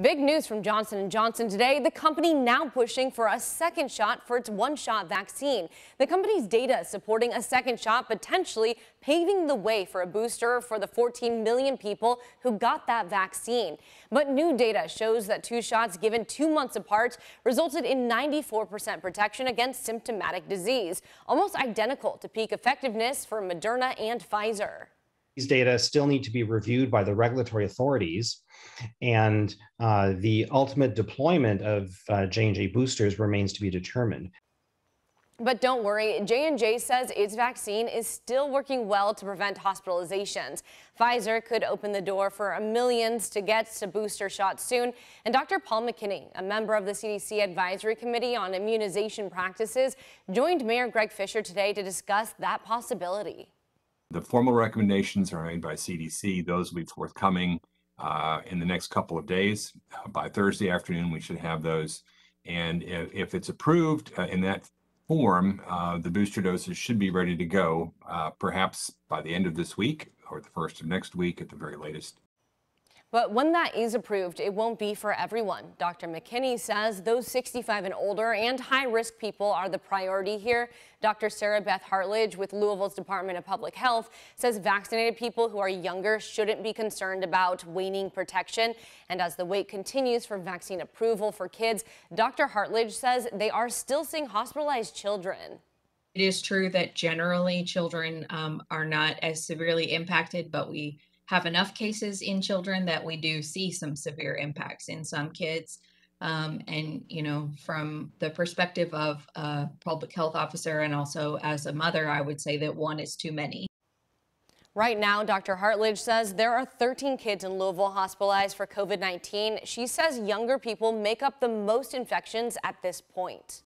Big news from Johnson & Johnson today. The company now pushing for a second shot for its one-shot vaccine. The company's data supporting a second shot, potentially paving the way for a booster for the 14 million people who got that vaccine. But new data shows that two shots given two months apart resulted in 94% protection against symptomatic disease, almost identical to peak effectiveness for Moderna and Pfizer these data still need to be reviewed by the regulatory authorities, and uh, the ultimate deployment of uh, J&J boosters remains to be determined. But don't worry, J&J says its vaccine is still working well to prevent hospitalizations. Pfizer could open the door for millions to get a booster shot soon. And Dr. Paul McKinney, a member of the CDC Advisory Committee on Immunization Practices, joined Mayor Greg Fisher today to discuss that possibility. The formal recommendations are made by CDC. Those will be forthcoming uh, in the next couple of days. By Thursday afternoon, we should have those. And if, if it's approved uh, in that form, uh, the booster doses should be ready to go, uh, perhaps by the end of this week or the first of next week at the very latest. But when that is approved, it won't be for everyone. Dr. McKinney says those 65 and older and high risk people are the priority here. Dr. Sarah Beth Hartledge with Louisville's Department of Public Health says vaccinated people who are younger shouldn't be concerned about waning protection. And as the wait continues for vaccine approval for kids, Dr. Hartledge says they are still seeing hospitalized children. It is true that generally children um, are not as severely impacted, but we have enough cases in children that we do see some severe impacts in some kids. Um, and you know from the perspective of a public health officer and also as a mother i would say that one is too many Right now, Dr. Hartledge says there are 13 kids in Louisville hospitalized for COVID-19. She says younger people make up the most infections at this point.